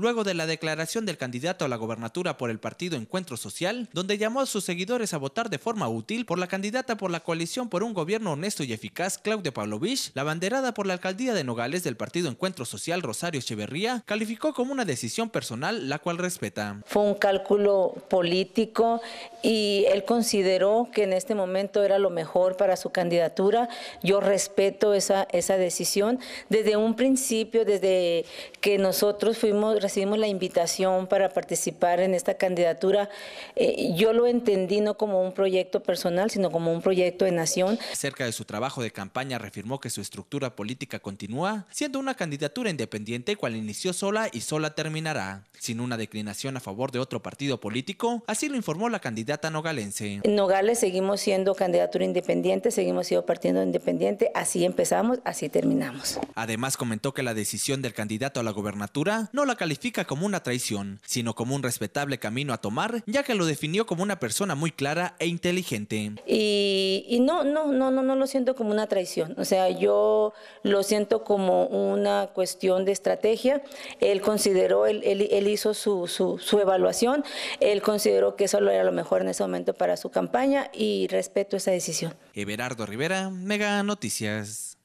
luego de la declaración del candidato a la gobernatura por el partido Encuentro Social, donde llamó a sus seguidores a votar de forma útil por la candidata por la coalición por un gobierno honesto y eficaz, Claudia Pavlovich, la banderada por la alcaldía de Nogales del partido Encuentro Social, Rosario Echeverría, calificó como una decisión personal la cual respeta. Fue un cálculo político y él consideró que en este momento era lo mejor para su candidatura. Yo respeto esa, esa decisión. Desde un principio, desde que nosotros fuimos recibimos la invitación para participar en esta candidatura, eh, yo lo entendí no como un proyecto personal, sino como un proyecto de nación. Cerca de su trabajo de campaña reafirmó que su estructura política continúa, siendo una candidatura independiente cual inició sola y sola terminará, sin una declinación a favor de otro partido político, así lo informó la candidata nogalense. En Nogales seguimos siendo candidatura independiente, seguimos siendo partido independiente, así empezamos, así terminamos. Además comentó que la decisión del candidato a la gobernatura no la calificó como una traición, sino como un respetable camino a tomar, ya que lo definió como una persona muy clara e inteligente. Y, no, no, no, no, no lo siento como una traición. O sea, yo lo siento como una cuestión de estrategia. Él consideró, él, hizo su, su, su, evaluación, él consideró que eso era lo mejor en ese momento para su campaña y respeto esa decisión. Everardo Rivera, Mega Noticias.